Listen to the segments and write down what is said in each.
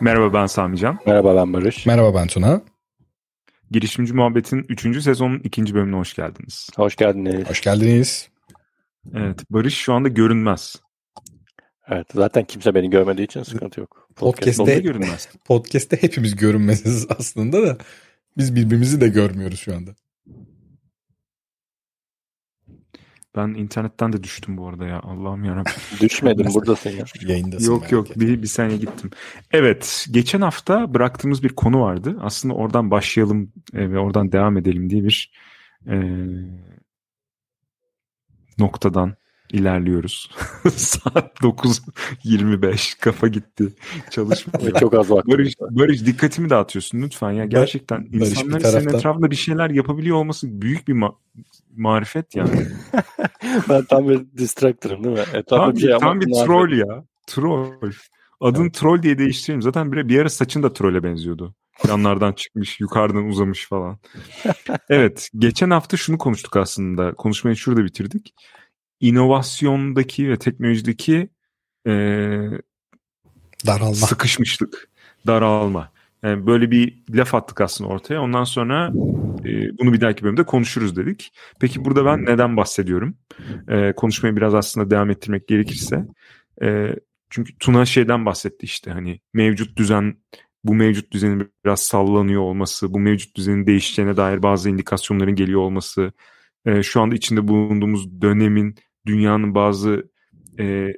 Merhaba ben Sami Can. Merhaba ben Barış. Merhaba ben Tuna. Girişimci Muhabbet'in 3. sezonun 2. bölümüne hoş geldiniz. Hoş geldiniz. Hoş geldiniz. Evet Barış şu anda görünmez. Evet zaten kimse beni görmediği için sıkıntı yok. Podcast'te, Podcast'te görünmez. Podcast'te hepimiz görünmeziz aslında da biz birbirimizi de görmüyoruz şu anda. Ben internetten de düştüm bu arada ya. Allah'ım yarabbim. Düşmedim buradasın ya. Yayındasın. Yok yok bir, bir saniye gittim. Evet geçen hafta bıraktığımız bir konu vardı. Aslında oradan başlayalım e, ve oradan devam edelim diye bir e, noktadan ilerliyoruz. Saat 9.25 kafa gitti. Çalışmıyor. Çok az vakit. Barış, Barış dikkatimi dağıtıyorsun lütfen ya. Gerçekten Barış insanların taraftan... senin etrafında bir şeyler yapabiliyor olması büyük bir ma- marifet yani. ben tam bir distractor'ım değil mi? Etrafta tam, bir şey tam bir troll ya. Troll. Adın evet. troll diye değiştireyim. Zaten bir, bir ara saçın da trolle benziyordu. Yanlardan çıkmış, yukarıdan uzamış falan. evet, geçen hafta şunu konuştuk aslında. Konuşmayı şurada bitirdik inovasyondaki ve teknolojideki e, daralma. sıkışmışlık, daralma. Yani böyle bir laf attık aslında ortaya. Ondan sonra e, bunu bir dahaki bölümde konuşuruz dedik. Peki burada ben neden bahsediyorum? E, konuşmaya biraz aslında devam ettirmek gerekirse. E, çünkü Tuna şeyden bahsetti işte hani mevcut düzen bu mevcut düzenin biraz sallanıyor olması, bu mevcut düzenin değişeceğine dair bazı indikasyonların geliyor olması, e, şu anda içinde bulunduğumuz dönemin dünyanın bazı e,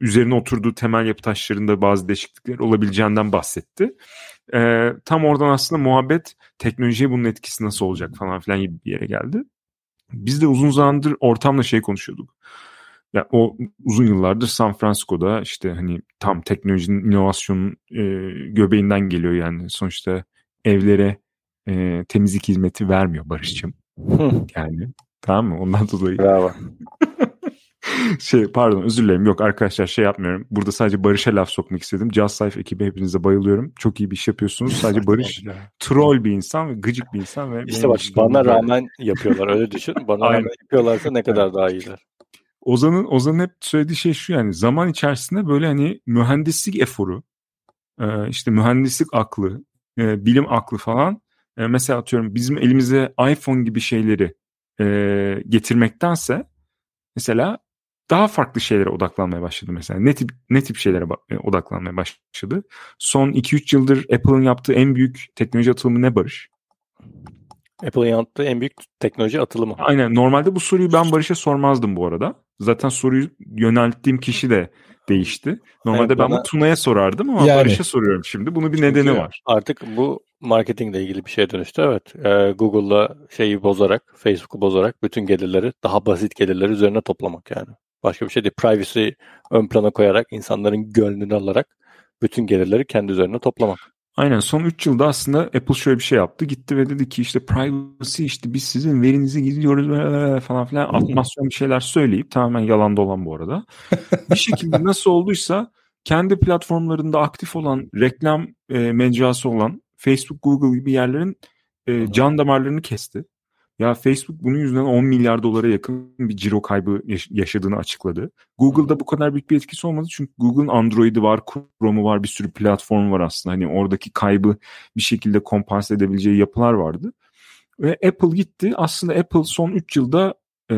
üzerine oturduğu temel yapı taşlarında bazı değişiklikler olabileceğinden bahsetti. E, tam oradan aslında muhabbet teknolojiye bunun etkisi nasıl olacak falan filan gibi bir yere geldi. Biz de uzun zamandır ortamla şey konuşuyorduk. Ya o uzun yıllardır San Francisco'da işte hani tam teknolojinin inovasyonun e, göbeğinden geliyor yani sonuçta evlere e, temizlik hizmeti vermiyor Barış'cığım. yani tamam mı? Ondan dolayı. Bravo. şey pardon özür dilerim. Yok arkadaşlar şey yapmıyorum. Burada sadece Barış'a laf sokmak istedim. jazz Sayf ekibi hepinize bayılıyorum. Çok iyi bir iş yapıyorsunuz. Sadece Barış troll bir insan ve gıcık bir insan. ve İşte bak bana rağmen yapıyorlar öyle düşün. Bana rağmen yapıyorlarsa ne kadar daha iyiler. Ozan'ın Ozan'ın hep söylediği şey şu yani zaman içerisinde böyle hani mühendislik eforu e, işte mühendislik aklı, e, bilim aklı falan e, mesela atıyorum bizim elimize iPhone gibi şeyleri getirmektense mesela daha farklı şeylere odaklanmaya başladı mesela. Ne tip ne tip şeylere e, odaklanmaya başladı? Son 2-3 yıldır Apple'ın yaptığı en büyük teknoloji atılımı ne Barış? Apple'ın yaptığı en büyük teknoloji atılımı. Aynen. Normalde bu soruyu ben Barış'a sormazdım bu arada. Zaten soruyu yönelttiğim kişi de değişti. Normalde evet, ben bu Tuna'ya sorardım ama yani. Barış'a soruyorum şimdi. Bunun bir nedeni var. Artık bu marketingle ilgili bir şeye dönüştü. Evet. E, Google'la şeyi bozarak, Facebook'u bozarak bütün gelirleri daha basit gelirler üzerine toplamak yani. Başka bir şey değil. Privacy ön plana koyarak insanların gönlünü alarak bütün gelirleri kendi üzerine toplamak. Aynen son 3 yılda aslında Apple şöyle bir şey yaptı. Gitti ve dedi ki işte privacy işte biz sizin verinizi gizliyoruz falan filan atmasyon bir şeyler söyleyip tamamen yalan dolan bu arada. bir şekilde nasıl olduysa kendi platformlarında aktif olan reklam e, mecrası olan Facebook, Google gibi yerlerin e, can damarlarını kesti. Ya Facebook bunun yüzünden 10 milyar dolara yakın bir ciro kaybı yaşadığını açıkladı. Google'da bu kadar büyük bir etkisi olmadı çünkü Google'ın Android'i var, Chrome'u var, bir sürü platform var aslında. Hani oradaki kaybı bir şekilde kompanse edebileceği yapılar vardı. Ve Apple gitti. Aslında Apple son 3 yılda e,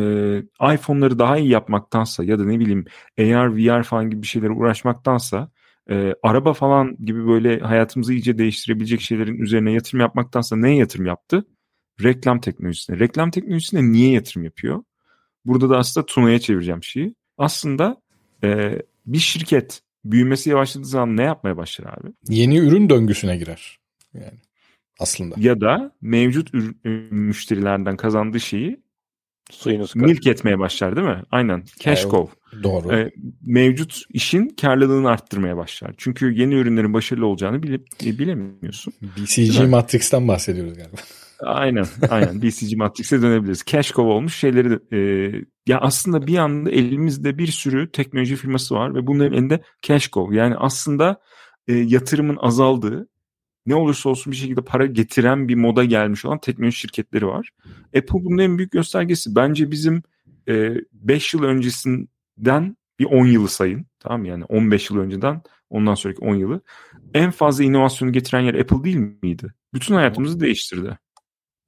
iPhone'ları daha iyi yapmaktansa ya da ne bileyim AR, VR falan gibi bir şeylere uğraşmaktansa e, araba falan gibi böyle hayatımızı iyice değiştirebilecek şeylerin üzerine yatırım yapmaktansa neye yatırım yaptı? reklam teknolojisine. Reklam teknolojisine niye yatırım yapıyor? Burada da aslında Tuna'ya çevireceğim şeyi. Aslında e, bir şirket büyümesi yavaşladığı zaman ne yapmaya başlar abi? Yeni ürün döngüsüne girer. Yani aslında. Ya da mevcut ürün, e, müşterilerden kazandığı şeyi suyunu sıkar. Milk etmeye başlar değil mi? Aynen. Cash e, cow. doğru. E, mevcut işin karlılığını arttırmaya başlar. Çünkü yeni ürünlerin başarılı olacağını bile, e, bilemiyorsun. BCG Matrix'ten bahsediyoruz galiba. Aynen aynen BCG Matrix'e dönebiliriz. Cash Cow olmuş şeyleri de, e, ya aslında bir anda elimizde bir sürü teknoloji firması var ve bunların elinde Cash Cow. Yani aslında e, yatırımın azaldığı ne olursa olsun bir şekilde para getiren bir moda gelmiş olan teknoloji şirketleri var. Apple bunun en büyük göstergesi. Bence bizim 5 e, yıl öncesinden bir 10 yılı sayın. Tamam yani 15 yıl önceden ondan sonraki 10 yılı. En fazla inovasyonu getiren yer Apple değil miydi? Bütün hayatımızı değiştirdi.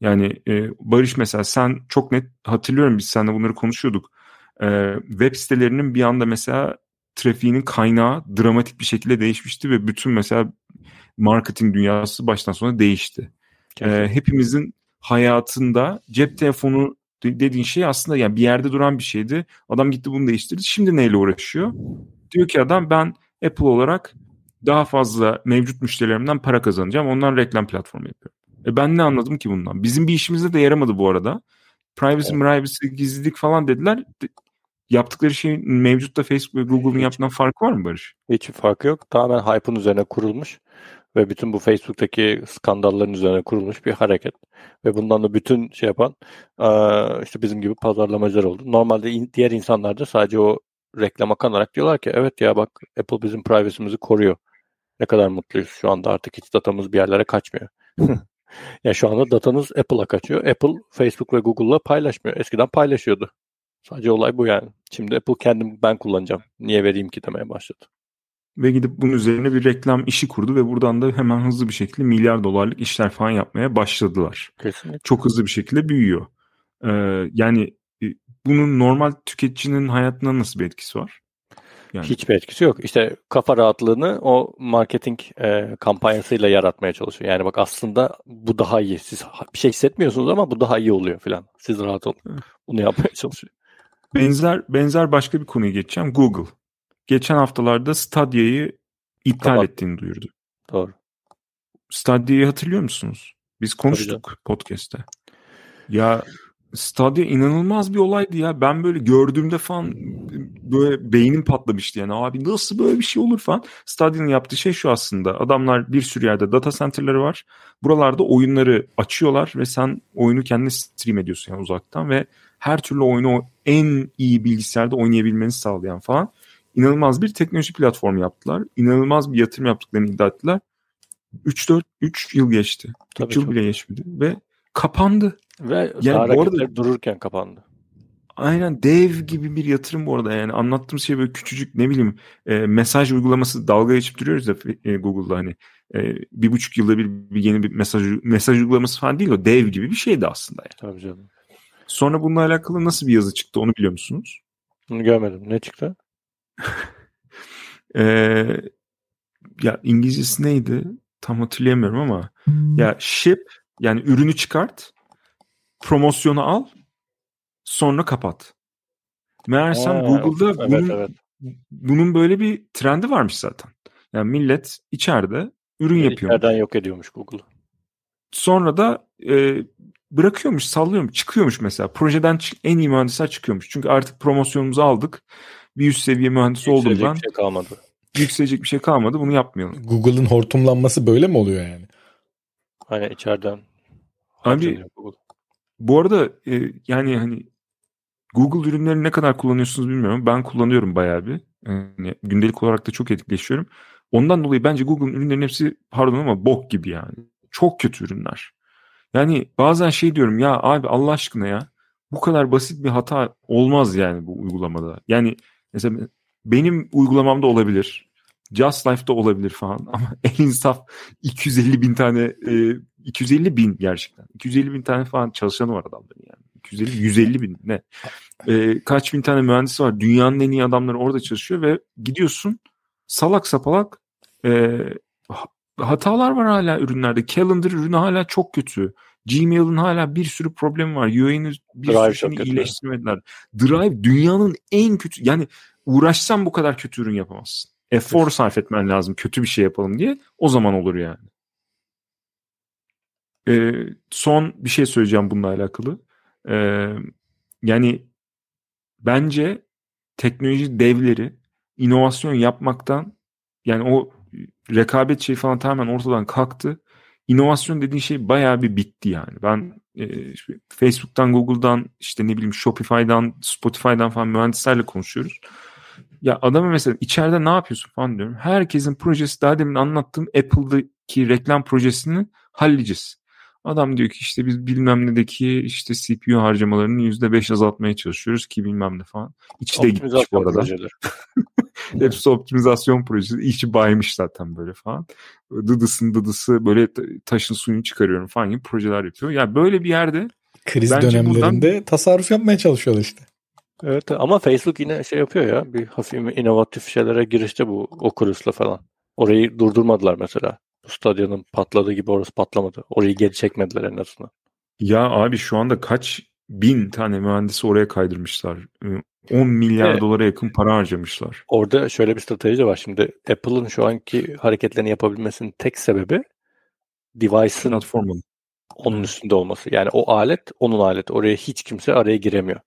Yani e, Barış mesela sen çok net hatırlıyorum biz seninle bunları konuşuyorduk. E, web sitelerinin bir anda mesela trafiğinin kaynağı dramatik bir şekilde değişmişti ve bütün mesela marketing dünyası baştan sona değişti. E, hepimizin hayatında cep telefonu dediğin şey aslında yani bir yerde duran bir şeydi. Adam gitti bunu değiştirdi. Şimdi neyle uğraşıyor? Diyor ki adam ben Apple olarak daha fazla mevcut müşterilerimden para kazanacağım. Ondan reklam platformu yapıyorum. E ben ne anladım ki bundan? Bizim bir işimize de yaramadı bu arada. Privacy, evet. privacy, gizlilik falan dediler. Yaptıkları şey mevcutta Facebook ve Google'un yaptığından farkı var mı Barış? Hiç farkı yok. Tamamen hype'ın üzerine kurulmuş ve bütün bu Facebook'taki skandalların üzerine kurulmuş bir hareket. Ve bundan da bütün şey yapan işte bizim gibi pazarlamacılar oldu. Normalde diğer insanlar da sadece o reklama kanarak diyorlar ki evet ya bak Apple bizim privacy'mizi koruyor. Ne kadar mutluyuz şu anda artık hiç datamız bir yerlere kaçmıyor. Yani şu anda datanız Apple'a kaçıyor. Apple Facebook ve Google'la paylaşmıyor. Eskiden paylaşıyordu. Sadece olay bu yani. Şimdi Apple kendim ben kullanacağım. Niye vereyim ki demeye başladı. Ve gidip bunun üzerine bir reklam işi kurdu ve buradan da hemen hızlı bir şekilde milyar dolarlık işler falan yapmaya başladılar. Kesinlikle. Çok hızlı bir şekilde büyüyor. Ee, yani e, bunun normal tüketicinin hayatına nasıl bir etkisi var? Yani. Hiçbir etkisi yok. İşte kafa rahatlığını o marketing e, kampanyasıyla yaratmaya çalışıyor. Yani bak aslında bu daha iyi. Siz bir şey hissetmiyorsunuz ama bu daha iyi oluyor falan. Siz rahat olun. Bunu yapmaya çalışıyor. Benzer benzer başka bir konuya geçeceğim. Google. Geçen haftalarda Stadia'yı iptal Kapat. ettiğini duyurdu. Doğru. Stadia'yı hatırlıyor musunuz? Biz konuştuk podcast'te. Ya Stadyum inanılmaz bir olaydı ya. Ben böyle gördüğümde falan böyle beynim patlamıştı yani. Abi nasıl böyle bir şey olur falan. Stadia'nın yaptığı şey şu aslında. Adamlar bir sürü yerde data center'ları var. Buralarda oyunları açıyorlar ve sen oyunu kendine stream ediyorsun yani uzaktan ve her türlü oyunu en iyi bilgisayarda oynayabilmeni sağlayan falan. inanılmaz bir teknoloji platformu yaptılar. İnanılmaz bir yatırım yaptıklarını iddia ettiler. 3-4 3 yıl geçti. Tabii 3 yıl çok. bile geçmedi ve kapandı. Ve yani bu arada, dururken kapandı. Aynen dev gibi bir yatırım bu arada yani anlattığım şey böyle küçücük ne bileyim e, mesaj uygulaması dalga geçip duruyoruz da e, Google'da hani e, bir buçuk yılda bir, bir yeni bir mesaj mesaj uygulaması falan değil o dev gibi bir şeydi aslında yani. Tabii canım. Sonra bununla alakalı nasıl bir yazı çıktı onu biliyor musunuz? Bunu görmedim. Ne çıktı? e, ya İngilizcesi neydi? Tam hatırlayamıyorum ama ya ship yani ürünü çıkart, promosyonu al, sonra kapat. Meğersem Oo, Google'da evet, bunun, evet. bunun böyle bir trendi varmış zaten. Yani millet içeride ürün yapıyor. İçeriden yok ediyormuş Google. Sonra da e, bırakıyormuş, sallıyormuş, çıkıyormuş mesela. Projeden en iyi mühendisler çıkıyormuş. Çünkü artık promosyonumuzu aldık. Bir üst seviye mühendisi yükselecek olduğumdan. Yükselecek bir şey kalmadı. Yükselecek bir şey kalmadı. Bunu yapmayalım. Google'ın hortumlanması böyle mi oluyor yani? Hani içeriden Abi bu arada e, yani hani Google ürünlerini ne kadar kullanıyorsunuz bilmiyorum. Ben kullanıyorum bayağı bir. Yani gündelik olarak da çok etkileşiyorum. Ondan dolayı bence Google'ın ürünlerin hepsi pardon ama bok gibi yani. Çok kötü ürünler. Yani bazen şey diyorum ya abi Allah aşkına ya bu kadar basit bir hata olmaz yani bu uygulamada. Yani mesela benim uygulamamda olabilir. Just Life'da olabilir falan ama en insaf 250 bin tane e, 250 bin gerçekten. 250 bin tane falan çalışanı var adamların yani. 250, 150 bin ne? Ee, kaç bin tane mühendis var. Dünyanın en iyi adamları orada çalışıyor ve gidiyorsun salak sapalak e, hatalar var hala ürünlerde. Calendar ürünü hala çok kötü. Gmail'ın hala bir sürü problemi var. UI'nin bir Drive sürü iyileştirmediler. Drive dünyanın en kötü yani uğraşsan bu kadar kötü ürün yapamazsın. Efor sarf etmen lazım kötü bir şey yapalım diye. O zaman olur yani. E, son bir şey söyleyeceğim bununla alakalı. E, yani bence teknoloji devleri inovasyon yapmaktan yani o rekabet şey falan tamamen ortadan kalktı. İnovasyon dediğin şey bayağı bir bitti yani. Ben e, Facebook'tan, Google'dan, işte ne bileyim Shopify'dan, Spotify'dan falan mühendislerle konuşuyoruz. Ya adamı mesela içeride ne yapıyorsun falan diyorum. Herkesin projesi daha demin anlattığım Apple'daki reklam projesini halledeceğiz. Adam diyor ki işte biz bilmem nedeki işte CPU harcamalarını yüzde beş azaltmaya çalışıyoruz ki bilmem ne falan. İçi de gitmiş bu arada. Hepsi optimizasyon projesi. İçi baymış zaten böyle falan. Dıdısın dıdısı böyle taşın suyunu çıkarıyorum falan gibi projeler yapıyor. Yani böyle bir yerde kriz dönemlerinde buradan... tasarruf yapmaya çalışıyorlar işte. Evet ama Facebook yine şey yapıyor ya bir hafif inovatif şeylere girişte bu Oculus'la falan. Orayı durdurmadılar mesela bu stadyumun patladığı gibi orası patlamadı. Orayı geri çekmediler en azından. Ya abi şu anda kaç bin tane mühendisi oraya kaydırmışlar. 10 milyar evet. dolara yakın para harcamışlar. Orada şöyle bir strateji var. Şimdi Apple'ın şu anki hareketlerini yapabilmesinin tek sebebi device'ın platformun onun üstünde olması. Yani o alet onun alet, Oraya hiç kimse araya giremiyor.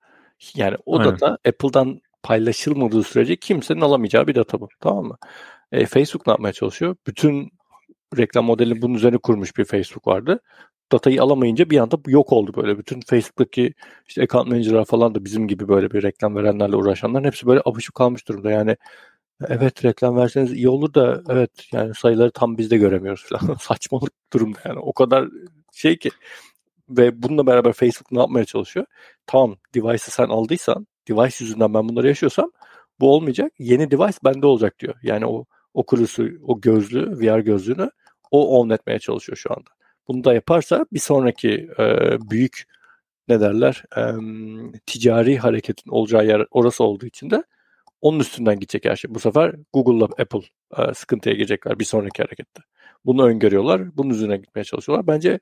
Yani o Aynen. data Apple'dan paylaşılmadığı sürece kimsenin alamayacağı bir data bu. Tamam mı? E, Facebook ne yapmaya çalışıyor? Bütün reklam modelini bunun üzerine kurmuş bir Facebook vardı. Datayı alamayınca bir anda yok oldu böyle. Bütün Facebook'taki işte account manager'lar falan da bizim gibi böyle bir reklam verenlerle uğraşanların hepsi böyle apışıp kalmış durumda. Yani evet reklam verseniz iyi olur da evet yani sayıları tam biz de göremiyoruz falan. Saçmalık durumda yani. O kadar şey ki ve bununla beraber Facebook ne yapmaya çalışıyor? Tamam device'ı sen aldıysan, device yüzünden ben bunları yaşıyorsam bu olmayacak. Yeni device bende olacak diyor. Yani o Oculus'u, o gözlü, VR gözlüğünü o omletmeye çalışıyor şu anda. Bunu da yaparsa bir sonraki e, büyük ne derler e, ticari hareketin olacağı yer orası olduğu için de onun üstünden gidecek her şey. Bu sefer Google'la Apple e, sıkıntıya girecekler bir sonraki harekette. Bunu öngörüyorlar. Bunun üzerine gitmeye çalışıyorlar. Bence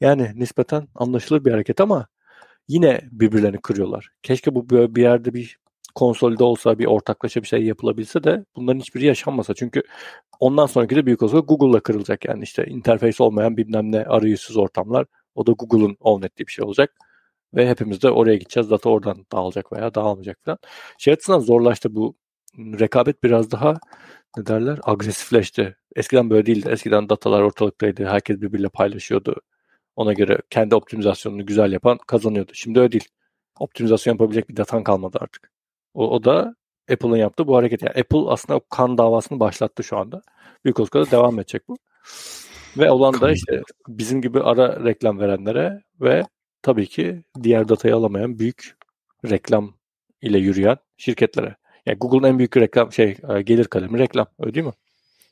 yani nispeten anlaşılır bir hareket ama yine birbirlerini kırıyorlar. Keşke bu bir yerde bir konsolide olsa bir ortaklaşa bir şey yapılabilse de bunların hiçbiri yaşanmasa. Çünkü ondan sonraki de büyük olasılık Google'la kırılacak. Yani işte interface olmayan bilmem ne arayışsız ortamlar. O da Google'ın own ettiği bir şey olacak. Ve hepimiz de oraya gideceğiz. Data oradan dağılacak veya dağılmayacak falan. Şey açısından zorlaştı bu rekabet biraz daha ne derler agresifleşti. Eskiden böyle değildi. Eskiden datalar ortalıktaydı. Herkes birbiriyle paylaşıyordu. Ona göre kendi optimizasyonunu güzel yapan kazanıyordu. Şimdi öyle değil. Optimizasyon yapabilecek bir datan kalmadı artık. O, o da Apple'ın yaptığı bu hareket. Yani Apple aslında kan davasını başlattı şu anda. Büyük olasılıkla devam edecek bu. Ve olan da işte bizim gibi ara reklam verenlere ve tabii ki diğer datayı alamayan büyük reklam ile yürüyen şirketlere. Yani Google'ın en büyük reklam şey e, gelir kalemi reklam öyle değil mi?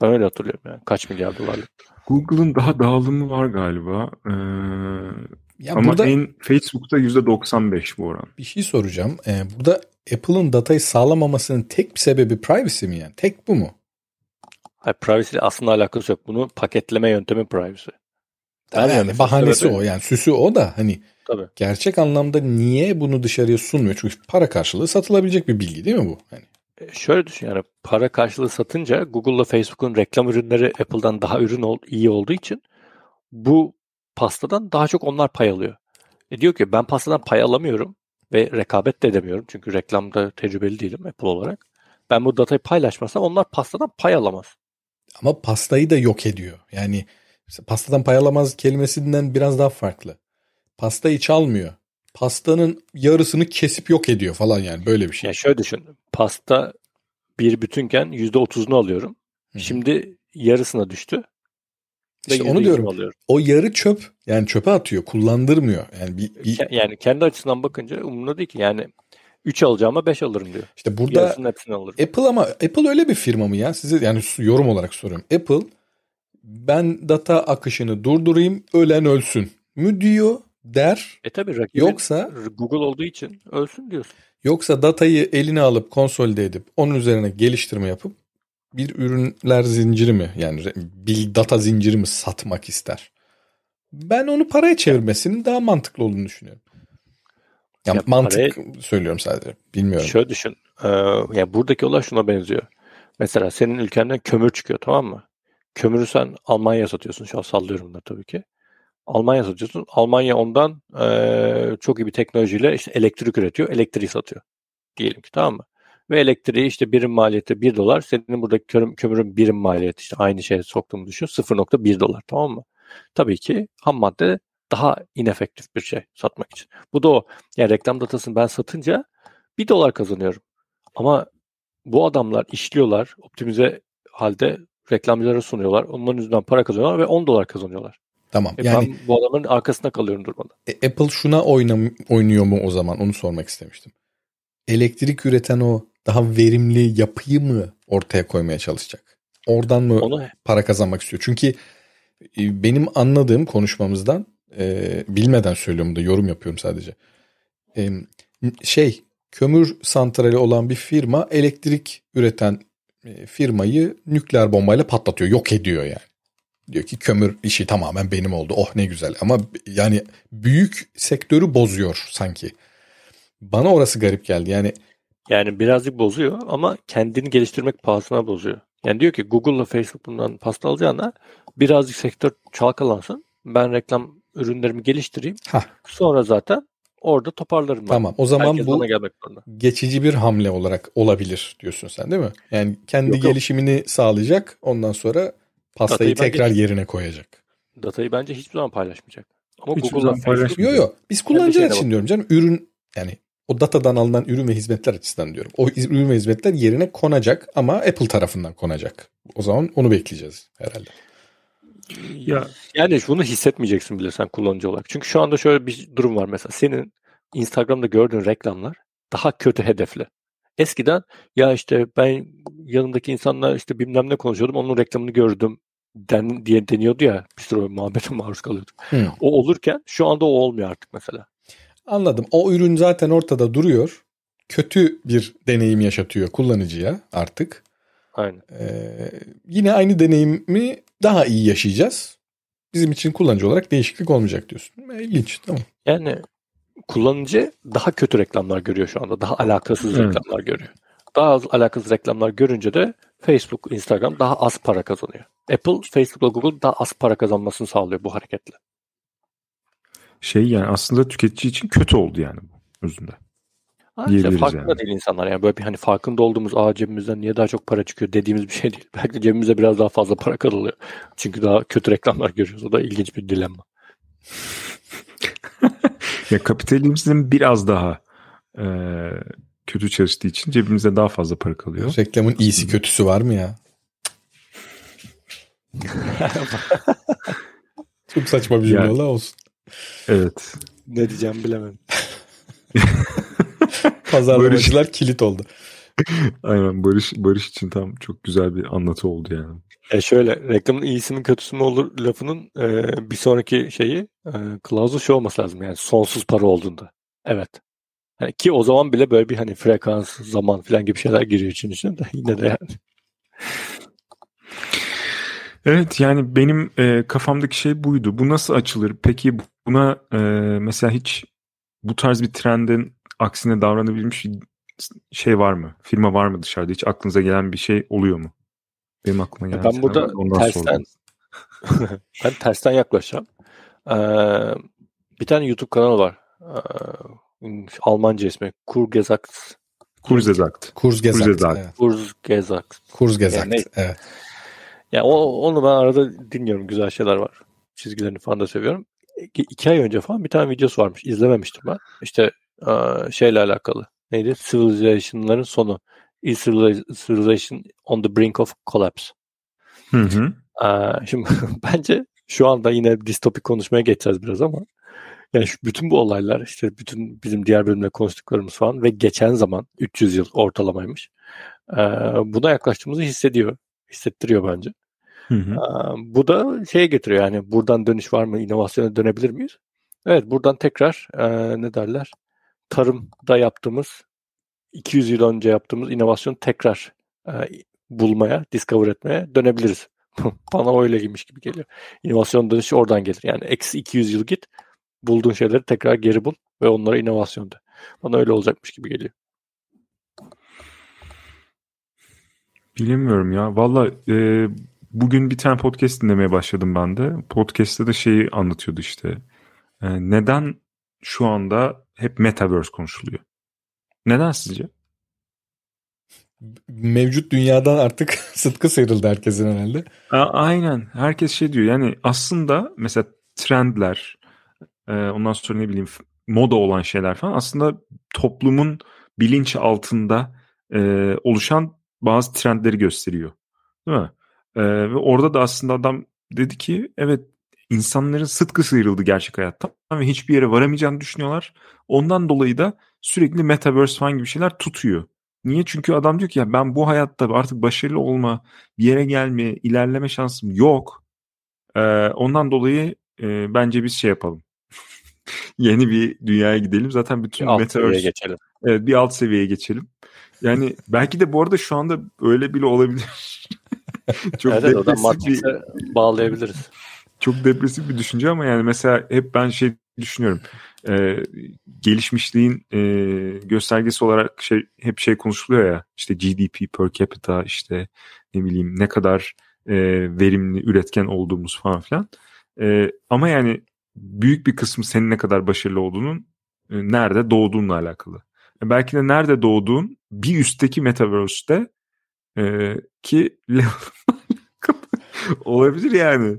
Ben öyle hatırlıyorum yani kaç milyar dolarlık. Google'ın daha dağılımı var galiba. Ee, ya ama burada, en Facebook'ta %95 bu oran. Bir şey soracağım. Ee, burada Apple'ın datayı sağlamamasının tek bir sebebi privacy mi yani? Tek bu mu? Hayır, privacy ile aslında alakası yok. Bunu paketleme yöntemi privacy. yani, yani bahanesi o yani süsü o da hani Tabii. gerçek anlamda niye bunu dışarıya sunmuyor? Çünkü para karşılığı satılabilecek bir bilgi değil mi bu? Hani şöyle düşün yani para karşılığı satınca Google'la Facebook'un reklam ürünleri Apple'dan daha ürün ol, iyi olduğu için bu pastadan daha çok onlar pay alıyor. E diyor ki ben pastadan pay alamıyorum ve rekabet de edemiyorum. Çünkü reklamda tecrübeli değilim Apple olarak. Ben bu datayı paylaşmasam onlar pastadan pay alamaz. Ama pastayı da yok ediyor. Yani pastadan pay alamaz kelimesinden biraz daha farklı. Pastayı çalmıyor. Pastanın yarısını kesip yok ediyor falan yani böyle bir şey. Ya şöyle düşün. Pasta bir bütünken %30'unu alıyorum. Hı. Şimdi yarısına düştü. İşte onu diyorum. Alıyor. O yarı çöp yani çöpe atıyor. Kullandırmıyor. Yani bir, bir... yani kendi açısından bakınca umurunda değil ki. Yani 3 alacağıma 5 alırım diyor. İşte burada Apple ama Apple öyle bir firma mı ya? Size yani yorum olarak soruyorum. Apple ben data akışını durdurayım ölen ölsün mü diyor der. E tabi rakibin yoksa, Google olduğu için ölsün diyorsun. Yoksa datayı eline alıp konsolide edip onun üzerine geliştirme yapıp bir ürünler zinciri mi yani bir data zinciri mi satmak ister? Ben onu paraya çevirmesinin daha mantıklı olduğunu düşünüyorum. Yani ya mantık paraya, söylüyorum sadece. Bilmiyorum. Şöyle düşün. E, yani buradaki olay şuna benziyor. Mesela senin ülkenden kömür çıkıyor tamam mı? Kömürü sen Almanya'ya satıyorsun. Şu an sallıyorum bunları tabii ki. Almanya satıyorsun. Almanya ondan e, çok iyi bir teknolojiyle işte elektrik üretiyor. Elektriği satıyor. Diyelim ki tamam mı? ve elektriği işte birim maliyeti 1 dolar. Senin buradaki kömür, kömürün birim maliyeti işte aynı şeye soktuğumu düşün 0.1 dolar tamam mı? Tabii ki ham madde daha inefektif bir şey satmak için. Bu da o. Yani reklam datasını ben satınca 1 dolar kazanıyorum. Ama bu adamlar işliyorlar, optimize halde reklamcılara sunuyorlar. Onların yüzünden para kazanıyorlar ve 10 dolar kazanıyorlar. Tamam. E yani ben bu adamların arkasında kalıyorum durmadan. E, Apple şuna oynam oynuyor mu o zaman? Onu sormak istemiştim. Elektrik üreten o daha verimli yapıyı mı ortaya koymaya çalışacak? Oradan mı Onu... para kazanmak istiyor? Çünkü e, benim anladığım konuşmamızdan e, bilmeden söylüyorum da yorum yapıyorum sadece. E, şey kömür santrali olan bir firma elektrik üreten e, firmayı nükleer bombayla patlatıyor, yok ediyor yani. Diyor ki kömür işi tamamen benim oldu. Oh ne güzel ama yani büyük sektörü bozuyor sanki. Bana orası garip geldi. Yani yani birazcık bozuyor ama kendini geliştirmek pahasına bozuyor. Yani diyor ki Google'la Facebook bundan pasta alacağına birazcık sektör çalkalansın. Ben reklam ürünlerimi geliştireyim. Heh. Sonra zaten orada toparlarım. Tamam. O zaman Herkes bu geçici bir hamle olarak olabilir diyorsun sen değil mi? Yani kendi yok, gelişimini yok. sağlayacak. Ondan sonra pastayı Datayı tekrar bence, yerine koyacak. Datayı bence hiçbir zaman paylaşmayacak. Ama Hiç Google'dan paylaşmayacak. Yok yok. Biz kullanıcılar için diyorum canım. Ürün yani o datadan alınan ürün ve hizmetler açısından diyorum. O ürün ve hizmetler yerine konacak ama Apple tarafından konacak. O zaman onu bekleyeceğiz herhalde. Ya yani bunu hissetmeyeceksin bile sen kullanıcı olarak. Çünkü şu anda şöyle bir durum var mesela senin Instagram'da gördüğün reklamlar daha kötü hedefli. Eskiden ya işte ben yanındaki insanla işte bilmem ne konuşuyordum onun reklamını gördüm den diye deniyordu ya bir sürü muhabbete maruz kalıyordum. Hmm. O olurken şu anda o olmuyor artık mesela. Anladım. O ürün zaten ortada duruyor. Kötü bir deneyim yaşatıyor kullanıcıya artık. Aynen. Ee, yine aynı deneyimi daha iyi yaşayacağız. Bizim için kullanıcı olarak değişiklik olmayacak diyorsun. E, ilginç, tamam. Yani kullanıcı daha kötü reklamlar görüyor şu anda. Daha alakasız hmm. reklamlar görüyor. Daha az alakasız reklamlar görünce de Facebook, Instagram daha az para kazanıyor. Apple, Facebook ve Google daha az para kazanmasını sağlıyor bu hareketle şey yani aslında tüketici için kötü oldu yani bu özünde. Ayrıca farkında yani. değil insanlar yani böyle bir hani farkında olduğumuz aa cebimizden niye daha çok para çıkıyor dediğimiz bir şey değil. Belki de cebimize biraz daha fazla para kalıyor. Çünkü daha kötü reklamlar görüyoruz. O da ilginç bir dilemma. ya kapitalizm biraz daha e, kötü çalıştığı için cebimize daha fazla para kalıyor. Reklamın iyisi kötüsü var mı ya? Çok saçma bir cümle yani, olsun. Evet. Ne diyeceğim bilemem. Pazarlamacılar kilit oldu. Aynen Barış Barış için tam çok güzel bir anlatı oldu yani. E şöyle reklamın iyisi kötüsü mü olur lafının e, bir sonraki şeyi e, kılavuzu şu şey olması lazım yani sonsuz para olduğunda. Evet. Yani ki o zaman bile böyle bir hani frekans, zaman falan gibi şeyler giriyor için içine de yine de yani. Evet yani benim e, kafamdaki şey buydu. Bu nasıl açılır? Peki buna e, mesela hiç bu tarz bir trendin aksine davranabilmiş şey var mı? Firma var mı dışarıda? Hiç aklınıza gelen bir şey oluyor mu? Benim aklıma geldi. Ben şey burada Ondan tersten ben tersten yaklaşacağım. Ee, bir tane YouTube kanalı var. Ee, Almanca ismi. Kurgesagt. Kurzgesagt. Kurzgesagt. Kurzgesagt. Evet. Kurzgesagt. Kurzgesagt. Yani, evet yani onu ben arada dinliyorum. Güzel şeyler var. Çizgilerini falan da seviyorum. İki, iki ay önce falan bir tane videosu varmış. İzlememiştim ben. İşte e, şeyle alakalı. Neydi? Civilization'ların sonu. Civilization on the brink of collapse. Hı hı. E, şimdi bence şu anda yine distopik konuşmaya geçeceğiz biraz ama yani şu bütün bu olaylar işte bütün bizim diğer bölümde konuştuklarımız falan ve geçen zaman 300 yıl ortalamaymış. Ee, buna yaklaştığımızı hissediyor. Hissettiriyor bence. Hı hı. Bu da şeye getiriyor yani buradan dönüş var mı, inovasyona dönebilir miyiz? Evet buradan tekrar ne derler tarımda yaptığımız 200 yıl önce yaptığımız inovasyonu tekrar bulmaya, discover etmeye dönebiliriz. Bana öyle giymiş gibi geliyor. İnovasyon dönüşü oradan gelir. Yani eksi 200 yıl git, bulduğun şeyleri tekrar geri bul ve onlara inovasyon de. Bana öyle olacakmış gibi geliyor. Bilmiyorum ya. Valla e, bugün bir tane podcast dinlemeye başladım ben de. Podcast'te de şeyi anlatıyordu işte. Ee, neden şu anda hep metaverse konuşuluyor? Neden sizce? Mevcut dünyadan artık sıtkı sıyrıldı herkesin herhalde. A, aynen. Herkes şey diyor yani aslında mesela trendler e, ondan sonra ne bileyim moda olan şeyler falan aslında toplumun bilinç altında e, oluşan bazı trendleri gösteriyor. Değil mi? Ee, ve orada da aslında adam dedi ki evet insanların sıtkı sıyrıldı gerçek hayattan ve hiçbir yere varamayacağını düşünüyorlar. Ondan dolayı da sürekli metaverse falan gibi şeyler tutuyor. Niye? Çünkü adam diyor ki ya ben bu hayatta artık başarılı olma, bir yere gelme, ilerleme şansım yok. Ee, ondan dolayı e, bence biz şey yapalım. Yeni bir dünyaya gidelim. Zaten bütün bir metaverse... seviyeye geçelim. Evet bir alt seviyeye geçelim. Yani belki de bu arada şu anda öyle bile olabilir. çok evet, depresif bir... bağlayabiliriz. Çok depresif bir düşünce ama yani mesela hep ben şey düşünüyorum. Ee, gelişmişliğin e, göstergesi olarak şey hep şey konuşuluyor ya işte GDP per capita işte ne bileyim ne kadar e, verimli üretken olduğumuz falan filan. E, ama yani büyük bir kısmı senin ne kadar başarılı olduğunun e, nerede doğduğunla alakalı. E, belki de nerede doğduğun bir üstteki metaverse'te ee, ki olabilir yani.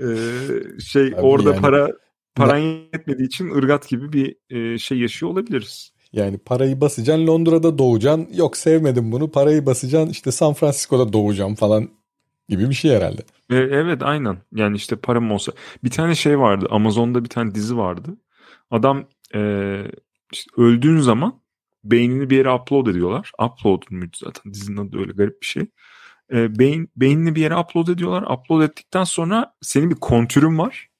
Ee, şey Abi orada yani, para paran yetmediği için ırgat gibi bir e, şey yaşıyor olabiliriz. Yani parayı basacaksın Londra'da doğacaksın. Yok sevmedim bunu parayı basacaksın işte San Francisco'da doğacağım falan gibi bir şey herhalde. E, evet aynen yani işte param olsa. Bir tane şey vardı Amazon'da bir tane dizi vardı. Adam e, işte öldüğün zaman beynini bir yere upload ediyorlar. Upload muydu zaten dizinin adı öyle garip bir şey. E, beyin, beynini bir yere upload ediyorlar. Upload ettikten sonra senin bir kontürün var.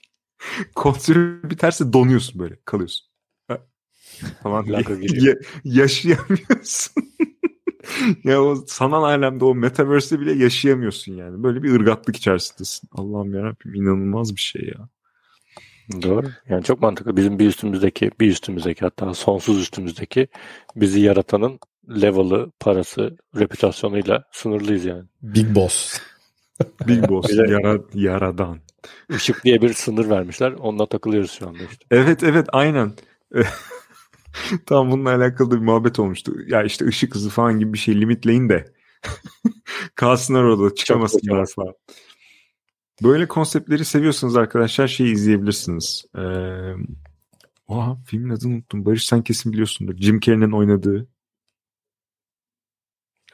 kontürün biterse donuyorsun böyle kalıyorsun. Falan ya, yaşayamıyorsun. ya o sanal alemde o metaverse'de bile yaşayamıyorsun yani. Böyle bir ırgatlık içerisindesin. Allah'ım yarabbim inanılmaz bir şey ya. Doğru. Yani çok mantıklı. Bizim bir üstümüzdeki, bir üstümüzdeki hatta sonsuz üstümüzdeki bizi yaratanın level'ı, parası, reputasyonuyla sınırlıyız yani. Big Boss. Big Boss. Yara, yaradan. Işık diye bir sınır vermişler. Onunla takılıyoruz şu anda işte. Evet evet aynen. Tam bununla alakalı bir muhabbet olmuştu. Ya işte ışık hızı falan gibi bir şey limitleyin de. Kalsınlar orada çıkamasınlar asla. Böyle konseptleri seviyorsanız arkadaşlar şeyi izleyebilirsiniz. Ee, oha filmin adını unuttum. Barış sen kesin biliyorsundur. Jim Carrey'nin oynadığı.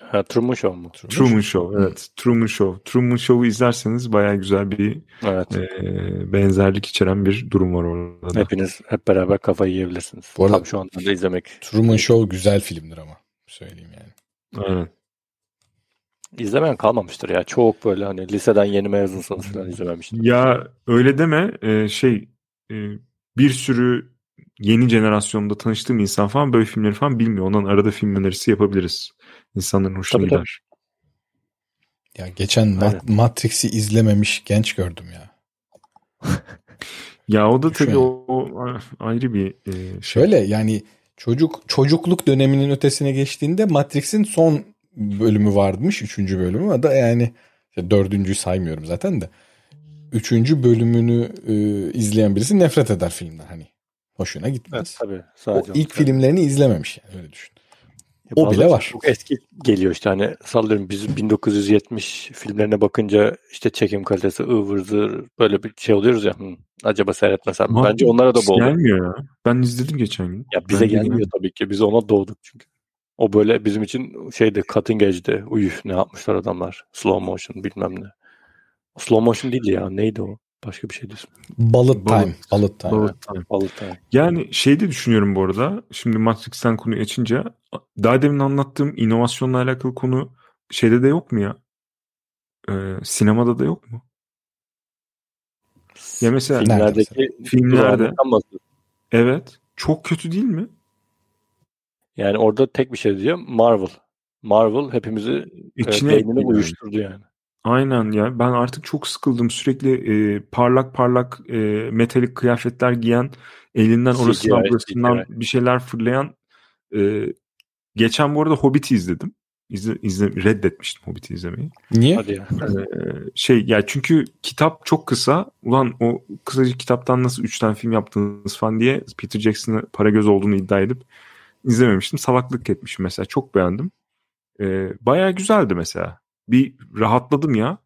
Ha, Truman Show mu? Truman, Truman Show. Evet. Truman Show. Truman Show'u izlerseniz baya güzel bir evet. e, benzerlik içeren bir durum var orada. Hepiniz hep beraber kafayı yiyebilirsiniz. Bu arada, Tam şu anda izlemek. Truman Show güzel filmdir ama. Söyleyeyim yani. Evet izlemeyen kalmamıştır ya. Çok böyle hani liseden yeni mezunsanız falan izlememiştir. Ya öyle deme. Ee, şey e, bir sürü yeni jenerasyonda tanıştığım insan falan böyle filmleri falan bilmiyor. Ondan arada film önerisi yapabiliriz. İnsanların hoşuna tabii, gider. Tabii. Ya geçen Mat- Matrix'i izlememiş genç gördüm ya. ya o da tabii o, o ayrı bir e, şey. Şöyle yani çocuk çocukluk döneminin ötesine geçtiğinde Matrix'in son bölümü varmış. Üçüncü bölümü ama da yani işte dördüncüyü saymıyorum zaten de. Üçüncü bölümünü e, izleyen birisi nefret eder filmden hani. Hoşuna gitmez. Evet, tabii, sadece o ilk tabii. filmlerini izlememiş yani öyle düşün. Ya o bile var. Çok eski geliyor işte hani sallıyorum biz 1970 filmlerine bakınca işte çekim kalitesi ıvırdır böyle bir şey oluyoruz ya. Hı, hmm, acaba seyretmesem. Bence onlara da bu oluyor. Gelmiyor ya. Ben izledim geçen gün. Ya bize gelmiyor tabii ki. Biz ona doğduk çünkü. O böyle bizim için şeydi cutting edge'di. Uyuf ne yapmışlar adamlar. Slow motion bilmem ne. Slow motion değildi ya neydi o? Başka bir şey diyorsun. Bullet, bullet time. Bullet time. Bullet time. Yani. Bullet time. Yani şey de düşünüyorum bu arada. Şimdi Matrix'ten konuyu açınca daha demin anlattığım inovasyonla alakalı konu şeyde de yok mu ya? Ee, sinemada da yok mu? Ya mesela filmlerdeki filmlerde. Evet. Çok kötü değil mi? Yani orada tek bir şey diyeceğim. Marvel. Marvel hepimizi e, içine e, uyuşturdu yani. Aynen ya ben artık çok sıkıldım sürekli e, parlak parlak e, metalik kıyafetler giyen elinden orasından burasından bir şeyler fırlayan e, geçen bu arada Hobbit'i izledim izle, izle, reddetmiştim Hobbit'i izlemeyi. Niye? Hadi ya. Ee, şey ya yani çünkü kitap çok kısa. Ulan o kısacık kitaptan nasıl 3 tane film yaptınız falan diye Peter Jackson'a para göz olduğunu iddia edip izlememiştim. Salaklık etmişim mesela. Çok beğendim. E, bayağı güzeldi mesela. Bir rahatladım ya.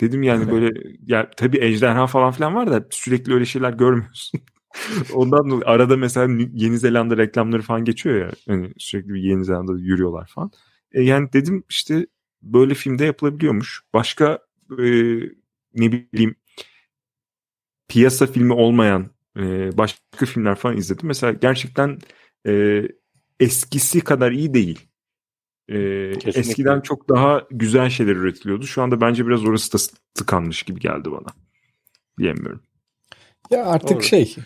Dedim yani evet. böyle ya tabii ejderha falan filan var da sürekli öyle şeyler görmüyorsun. Ondan dolayı arada mesela Yeni Zelanda reklamları falan geçiyor ya. Hani sürekli bir Yeni Zelanda'da yürüyorlar falan. E, yani dedim işte böyle filmde yapılabiliyormuş. Başka e, ne bileyim piyasa filmi olmayan e, başka filmler falan izledim. Mesela gerçekten e, eskisi kadar iyi değil. Ee, eskiden çok daha güzel şeyler üretiliyordu. Şu anda bence biraz orası da tıkanmış gibi geldi bana. Diyemiyorum. Ya artık Doğru. şey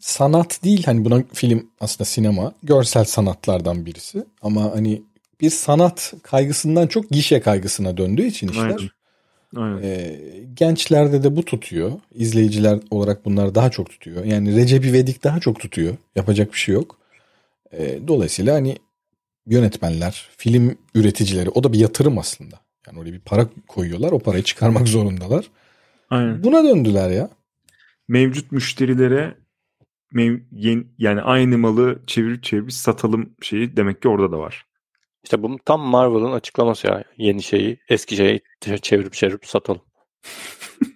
sanat değil hani buna film aslında sinema görsel sanatlardan birisi ama hani bir sanat kaygısından çok gişe kaygısına döndüğü için işler. Aynen. Aynen. E, gençlerde de bu tutuyor. İzleyiciler olarak bunlar daha çok tutuyor. Yani Recep İvedik daha çok tutuyor. Yapacak bir şey yok. E, dolayısıyla hani yönetmenler, film üreticileri o da bir yatırım aslında. Yani oraya bir para koyuyorlar. O parayı çıkarmak zorundalar. Aynen. Buna döndüler ya. Mevcut müşterilere mev, yeni, yani aynı malı çevirip çevirip satalım şeyi demek ki orada da var. İşte bu tam Marvel'ın açıklaması ya. Yeni şeyi eski şeyi çevirip çevirip satalım.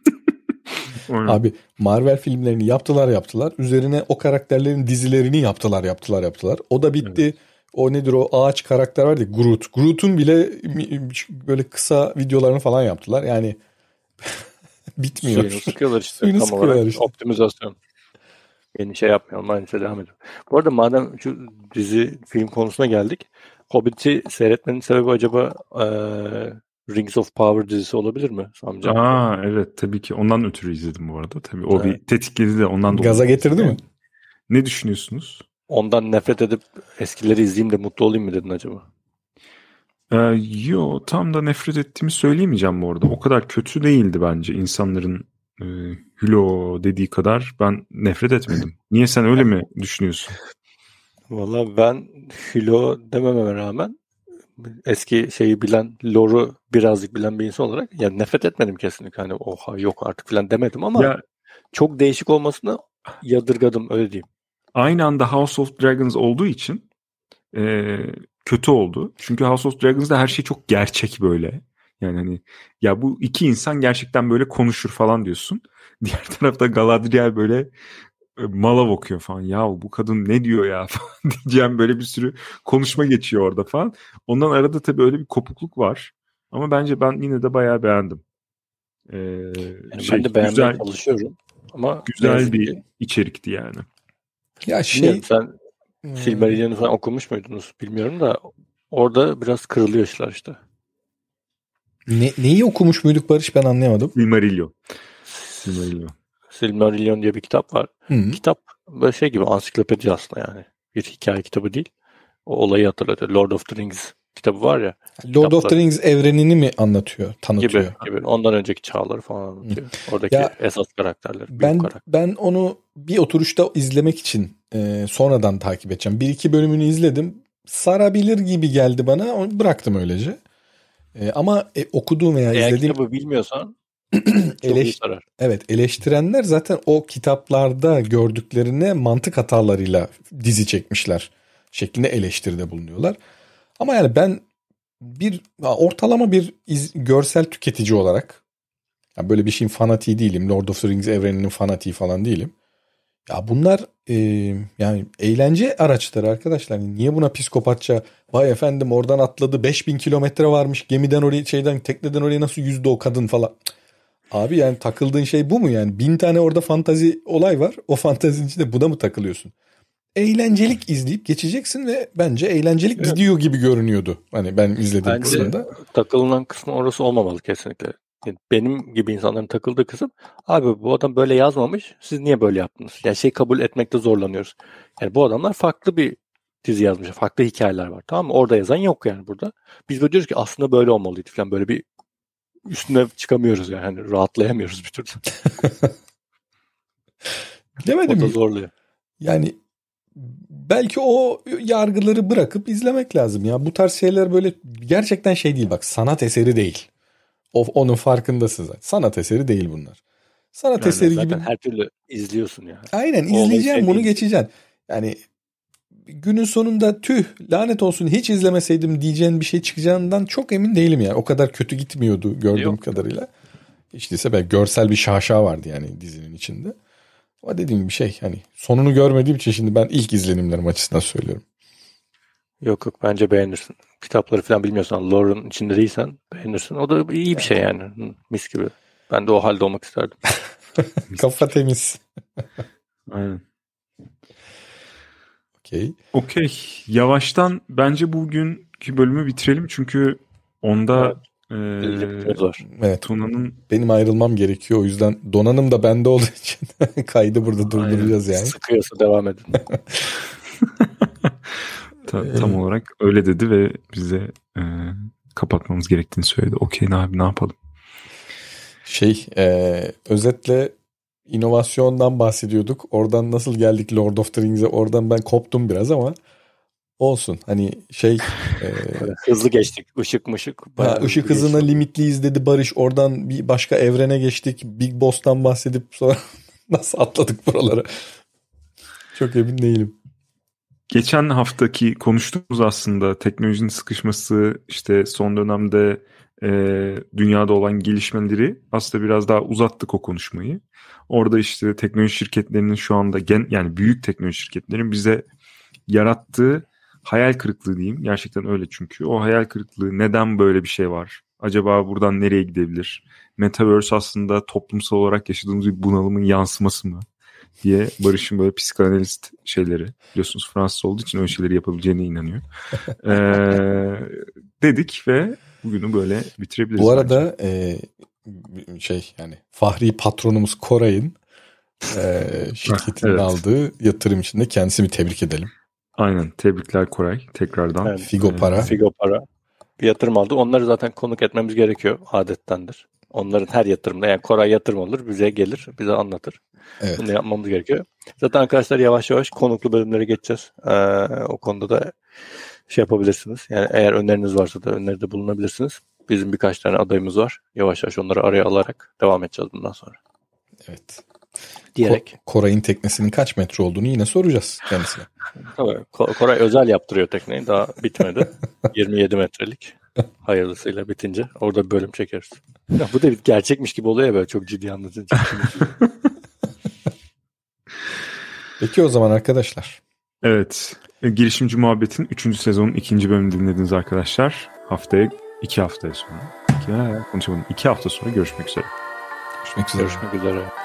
Abi Marvel filmlerini yaptılar yaptılar. Üzerine o karakterlerin dizilerini yaptılar yaptılar yaptılar. O da bitti. Evet. O nedir o ağaç karakter vardı Groot. Groot'un bile böyle kısa videolarını falan yaptılar. Yani bitmiyor. Suyunu sıkıyorlar işte. Suyunu tam sıkıyorlar olarak. işte. Optimizasyon. Yeni şey yapmayalım. Aynısı devam ediyor. Bu arada madem şu dizi film konusuna geldik. Hobbit'i seyretmenin sebebi acaba e, Rings of Power dizisi olabilir mi amca? Aa evet tabii ki ondan ötürü izledim bu arada. Tabii o evet. bir tetikledi de ondan dolayı. Gaza getirdi yani. mi? Ne düşünüyorsunuz? Ondan nefret edip eskileri izleyeyim de mutlu olayım mı dedin acaba? Ee, yo tam da nefret ettiğimi söyleyemeyeceğim bu arada. O kadar kötü değildi bence insanların e, hülo dediği kadar ben nefret etmedim. Niye sen öyle mi düşünüyorsun? Valla ben hülo demememe rağmen eski şeyi bilen, lore'u birazcık bilen bir insan olarak yani nefret etmedim kesinlikle. Hani oha yok artık falan demedim ama ya, çok değişik olmasını yadırgadım öyle diyeyim. Aynı anda House of Dragons olduğu için e, kötü oldu. Çünkü House of Dragons'da her şey çok gerçek böyle. Yani hani ya bu iki insan gerçekten böyle konuşur falan diyorsun. Diğer tarafta Galadriel böyle e, mala okuyor falan. Ya bu kadın ne diyor ya falan diyeceğim böyle bir sürü konuşma geçiyor orada falan. Ondan arada tabii öyle bir kopukluk var. Ama bence ben yine de bayağı beğendim. Ee, yani şey, ben de beğenmeye güzel, çalışıyorum. Ama güzel bir içerikti yani. Ya şey... Bilmiyorum, sen hmm. Silmarillion'u falan okumuş muydunuz bilmiyorum da orada biraz kırılıyor işler işte. Ne, neyi okumuş muyduk Barış ben anlayamadım. Silmarillion. Silmarillion. Silmarillion diye bir kitap var. Hı-hı. Kitap böyle şey gibi ansiklopedi aslında yani. Bir hikaye kitabı değil. O olayı hatırlatıyor. Lord of the Rings kitabı var ya. Lord kitapları. of the Rings evrenini mi anlatıyor, tanıtıyor? Gibi, gibi. Ondan önceki çağları falan anlatıyor. Oradaki ya, esas karakterler. Ben, karakter. ben onu bir oturuşta izlemek için e, sonradan takip edeceğim. Bir iki bölümünü izledim. Sarabilir gibi geldi bana. Onu bıraktım öylece. E, ama e, okuduğum veya Eğer izlediğim... kitabı bilmiyorsan Eleş... Evet eleştirenler zaten o kitaplarda gördüklerine mantık hatalarıyla dizi çekmişler şeklinde eleştiride bulunuyorlar. Ama yani ben bir ortalama bir iz, görsel tüketici olarak ya böyle bir şeyin fanatiği değilim. Lord of the Rings evreninin fanatiği falan değilim. Ya bunlar e, yani eğlence araçları arkadaşlar. Niye buna psikopatça vay efendim oradan atladı 5000 kilometre varmış gemiden oraya şeyden tekneden oraya nasıl yüzde o kadın falan. Cık. Abi yani takıldığın şey bu mu yani? Bin tane orada fantazi olay var. O fantazinin içinde buna mı takılıyorsun? Eğlencelik izleyip geçeceksin ve bence eğlencelik evet. gidiyor gibi görünüyordu. Hani ben izlediğim bence kısımda. takılınan kısmı orası olmamalı kesinlikle. Yani benim gibi insanların takıldığı kısım abi bu adam böyle yazmamış siz niye böyle yaptınız? Yani şey kabul etmekte zorlanıyoruz. Yani bu adamlar farklı bir dizi yazmış. Farklı hikayeler var tamam mı? Orada yazan yok yani burada. Biz böyle diyoruz ki aslında böyle olmalıydı falan böyle bir üstüne çıkamıyoruz yani. Hani rahatlayamıyoruz bir türlü. Demedim o da zorluyor. Yani belki o yargıları bırakıp izlemek lazım ya. Bu tarz şeyler böyle gerçekten şey değil bak sanat eseri değil. O, onun farkındasın zaten. Sanat eseri değil bunlar. Sanat yani eseri zaten gibi. her türlü izliyorsun ya. Aynen şey izleyeceğim bunu geçeceğim. Yani günün sonunda tüh lanet olsun hiç izlemeseydim diyeceğin bir şey çıkacağından çok emin değilim yani. O kadar kötü gitmiyordu gördüğüm Yok. kadarıyla. Hiç değilse belki görsel bir şaşa vardı yani dizinin içinde. Ama dediğim gibi şey hani sonunu görmediğim için şimdi ben ilk izlenimlerim açısından söylüyorum. Yok yok bence beğenirsin. Kitapları falan bilmiyorsan, lore'un içinde değilsen beğenirsin. O da iyi bir şey yani. Mis gibi. Ben de o halde olmak isterdim. Kafa temiz. Aynen. Okey. Okey. Yavaştan bence bugünkü bölümü bitirelim çünkü onda evet. e, evet. Tuna'nın benim ayrılmam gerekiyor. O yüzden donanım da bende olduğu için kaydı burada durduracağız yani. Sıkıyorsa devam edin. Ta, tam ee, olarak öyle dedi ve bize e, kapatmamız gerektiğini söyledi. Okey abi ne yapalım? Şey e, özetle inovasyondan bahsediyorduk. Oradan nasıl geldik Lord of the Rings'e? Oradan ben koptum biraz ama olsun. Hani şey e, hızlı geçtik. Işık mışık. Ha, ışık hızına geçtim. limitliyiz dedi Barış. Oradan bir başka evrene geçtik. Big Boss'tan bahsedip sonra nasıl atladık buralara? Çok emin değilim. Geçen haftaki konuştuğumuz aslında teknolojinin sıkışması işte son dönemde e, dünyada olan gelişmeleri aslında biraz daha uzattık o konuşmayı. Orada işte teknoloji şirketlerinin şu anda gen yani büyük teknoloji şirketlerinin bize yarattığı hayal kırıklığı diyeyim. Gerçekten öyle çünkü. O hayal kırıklığı neden böyle bir şey var? Acaba buradan nereye gidebilir? Metaverse aslında toplumsal olarak yaşadığımız bir bunalımın yansıması mı? diye Barış'ın böyle psikanalist şeyleri biliyorsunuz Fransız olduğu için öyle şeyleri yapabileceğine inanıyor. ee, dedik ve bugünü böyle bitirebiliriz. Bu arada e, şey yani Fahri patronumuz Koray'ın e, ah, şirketinin evet. aldığı yatırım içinde kendisini tebrik edelim. Aynen. Tebrikler Koray. Tekrardan. Evet, Figo e, para. Figo para. Bir yatırım aldı. Onları zaten konuk etmemiz gerekiyor adettendir. Onların her yatırımda yani Koray yatırım olur bize gelir bize anlatır. Evet. Bunu yapmamız gerekiyor. Zaten arkadaşlar yavaş yavaş konuklu bölümlere geçeceğiz. Ee, o konuda da şey yapabilirsiniz. Yani eğer öneriniz varsa da öneride bulunabilirsiniz. Bizim birkaç tane adayımız var. Yavaş yavaş onları araya alarak devam edeceğiz bundan sonra. Evet. Diyerek. Ko- Koray'ın teknesinin kaç metre olduğunu yine soracağız kendisine. Tabii. Ko- Koray özel yaptırıyor tekneyi. Daha bitmedi. 27 metrelik. Hayırlısıyla bitince orada bir bölüm çekeriz. Ya bu da bir gerçekmiş gibi oluyor ya böyle çok ciddi anlatınca. Peki o zaman arkadaşlar. Evet. E, Girişimci Muhabbet'in 3. sezonun 2. bölümünü dinlediniz arkadaşlar. Haftaya, 2 haftaya sonra. 2 konuşalım. 2 hafta sonra görüşmek üzere. Görüşmek üzere. Görüşmek üzere.